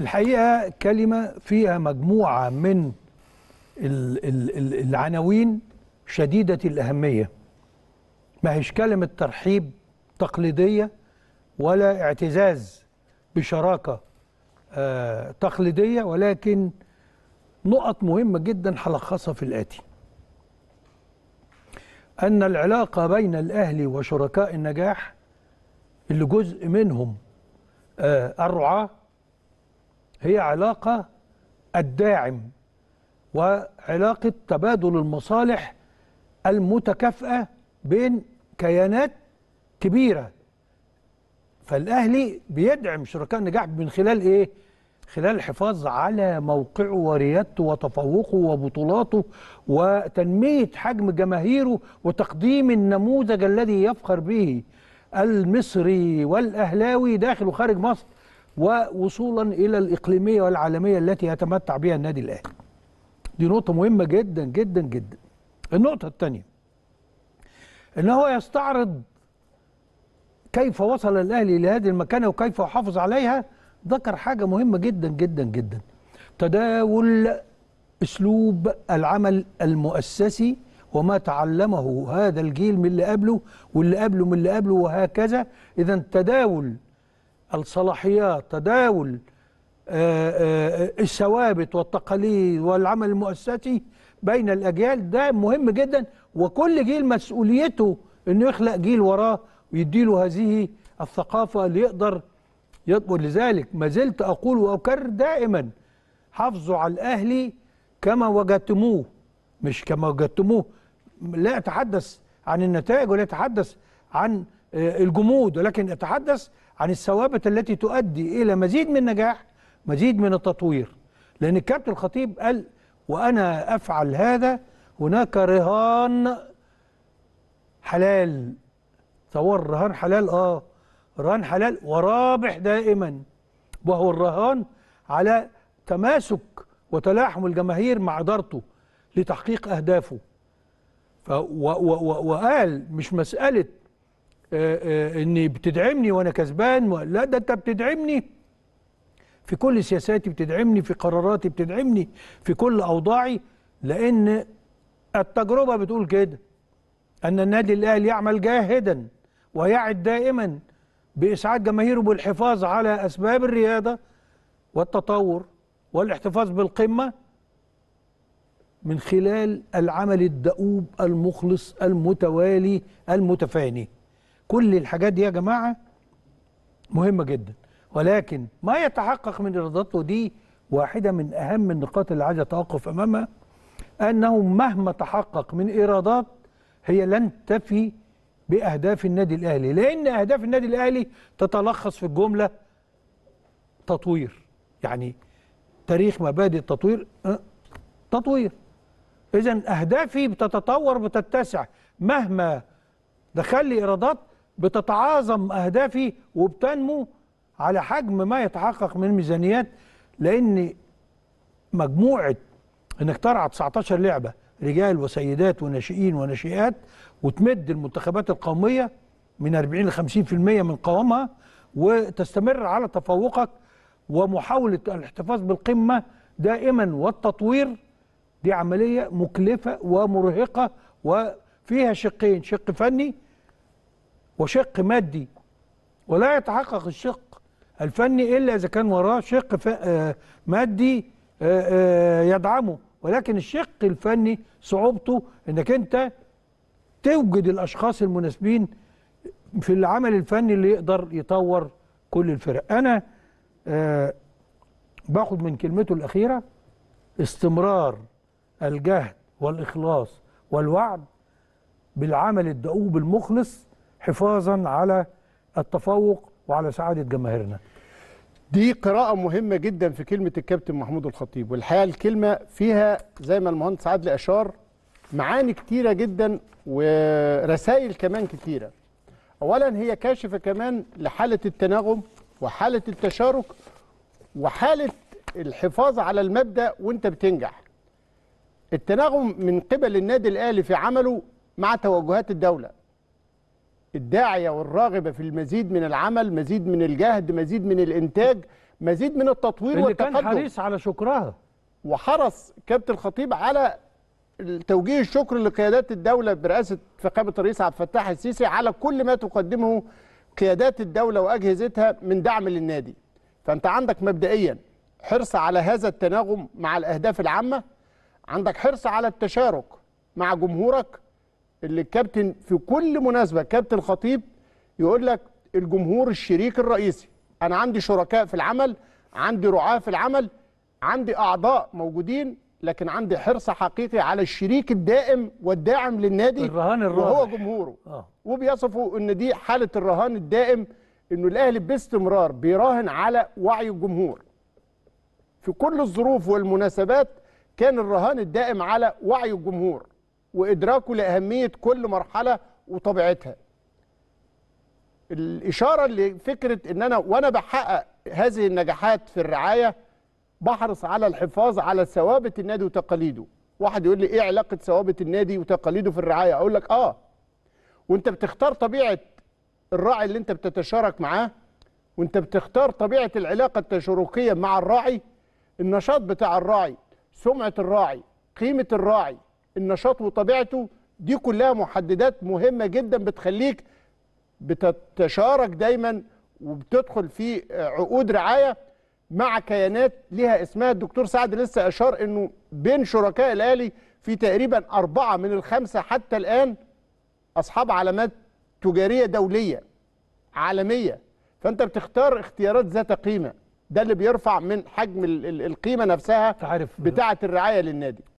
الحقيقة كلمة فيها مجموعة من العناوين شديدة الأهمية ما هيش كلمة ترحيب تقليدية ولا اعتزاز بشراكة آه، تقليدية ولكن نقط مهمة جدا هلخصها في الآتي أن العلاقة بين الأهل وشركاء النجاح اللي جزء منهم آه، الرعاة هي علاقة الداعم وعلاقة تبادل المصالح المتكافئة بين كيانات كبيرة فالأهلي بيدعم شركاء النجاح من خلال إيه؟ خلال الحفاظ على موقعه وريادته وتفوقه وبطولاته وتنمية حجم جماهيره وتقديم النموذج الذي يفخر به المصري والأهلاوي داخل وخارج مصر ووصولا إلى الإقليمية والعالمية التي يتمتع بها النادي الأهلي دي نقطة مهمة جدا جدا جدا النقطة الثانية ان هو يستعرض كيف وصل الأهلي لهذه المكانة وكيف يحافظ عليها ذكر حاجة مهمة جدا جدا جدا تداول أسلوب العمل المؤسسي وما تعلمه هذا الجيل من اللي قبله واللي قبله من اللي قبله وهكذا إذا تداول الصلاحيات تداول آه، آه، الثوابت والتقاليد والعمل المؤسسي بين الأجيال ده مهم جدا وكل جيل مسؤوليته أنه يخلق جيل وراه ويديله هذه الثقافة اللي يقدر لذلك ما زلت أقول وأكرر دائما حافظوا على الأهلي كما وجدتموه مش كما وجدتموه لا أتحدث عن النتائج ولا أتحدث عن آه، الجمود ولكن أتحدث عن الثوابت التي تؤدي إلى مزيد من النجاح مزيد من التطوير لأن الكابتن الخطيب قال وأنا أفعل هذا هناك رهان حلال تصور رهان حلال آه رهان حلال ورابح دائما وهو الرهان على تماسك وتلاحم الجماهير مع إدارته لتحقيق أهدافه وقال مش مسألة آه، آه، ان بتدعمني وانا كسبان لا ده انت بتدعمني في كل سياساتي بتدعمني في قراراتي بتدعمني في كل اوضاعي لان التجربه بتقول كده ان النادي الاهلي يعمل جاهدا ويعد دائما باسعاد جماهيره بالحفاظ على اسباب الرياضه والتطور والاحتفاظ بالقمه من خلال العمل الدؤوب المخلص المتوالي المتفاني كل الحاجات دي يا جماعة مهمة جدا ولكن ما يتحقق من إرادته دي واحدة من أهم النقاط اللي عايز أتوقف أمامها أنه مهما تحقق من إيرادات هي لن تفي بأهداف النادي الأهلي لأن أهداف النادي الأهلي تتلخص في الجملة تطوير يعني تاريخ مبادئ التطوير أه، تطوير إذا أهدافي بتتطور بتتسع مهما دخل لي إيرادات بتتعاظم أهدافي وبتنمو على حجم ما يتحقق من ميزانيات لأن مجموعة إنك ترعى 19 لعبة رجال وسيدات وناشئين وناشئات وتمد المنتخبات القومية من 40 ل 50% من قوامها وتستمر على تفوقك ومحاولة الاحتفاظ بالقمة دائما والتطوير دي عملية مكلفة ومرهقة وفيها شقين شق فني وشق مادي ولا يتحقق الشق الفني إلا إذا كان وراه شق آه، مادي آه، آه، يدعمه ولكن الشق الفني صعوبته انك انت توجد الاشخاص المناسبين في العمل الفني اللي يقدر يطور كل الفرق انا باخد من كلمته الاخيره استمرار الجهد والاخلاص والوعد بالعمل الدؤوب المخلص حفاظا على التفوق وعلى سعادة جماهيرنا دي قراءة مهمة جدا في كلمة الكابتن محمود الخطيب والحقيقة الكلمة فيها زي ما المهندس عادل أشار معاني كتيرة جدا ورسائل كمان كتيرة أولا هي كاشفة كمان لحالة التناغم وحالة التشارك وحالة الحفاظ على المبدأ وانت بتنجح التناغم من قبل النادي الأهلي في عمله مع توجهات الدولة الداعية والراغبة في المزيد من العمل مزيد من الجهد مزيد من الإنتاج مزيد من التطوير اللي والتقدم كان حريص على شكرها وحرص كابتن الخطيب على توجيه الشكر لقيادات الدولة برئاسة فخامة الرئيس عبد الفتاح السيسي على كل ما تقدمه قيادات الدولة وأجهزتها من دعم للنادي فأنت عندك مبدئيا حرص على هذا التناغم مع الأهداف العامة عندك حرص على التشارك مع جمهورك اللي الكابتن في كل مناسبه كابتن خطيب يقول لك الجمهور الشريك الرئيسي انا عندي شركاء في العمل عندي رعاه في العمل عندي اعضاء موجودين لكن عندي حرص حقيقي على الشريك الدائم والداعم للنادي الرهان الرابح وهو جمهوره آه. وبيصفوا ان دي حاله الرهان الدائم انه الاهلي باستمرار بيراهن على وعي الجمهور في كل الظروف والمناسبات كان الرهان الدائم على وعي الجمهور وإدراكه لأهمية كل مرحلة وطبيعتها الإشارة لفكرة أن أنا وأنا بحقق هذه النجاحات في الرعاية بحرص على الحفاظ على ثوابت النادي وتقاليده واحد يقول لي إيه علاقة ثوابت النادي وتقاليده في الرعاية أقول لك آه وانت بتختار طبيعة الراعي اللي انت بتتشارك معاه وانت بتختار طبيعة العلاقة التشاركية مع الراعي النشاط بتاع الراعي سمعة الراعي قيمة الراعي النشاط وطبيعته دي كلها محددات مهمة جدا بتخليك بتتشارك دايما وبتدخل في عقود رعاية مع كيانات لها اسمها الدكتور سعد لسه أشار أنه بين شركاء الأهلي في تقريبا أربعة من الخمسة حتى الآن أصحاب علامات تجارية دولية عالمية فأنت بتختار اختيارات ذات قيمة ده اللي بيرفع من حجم القيمة نفسها بتاعة الرعاية للنادي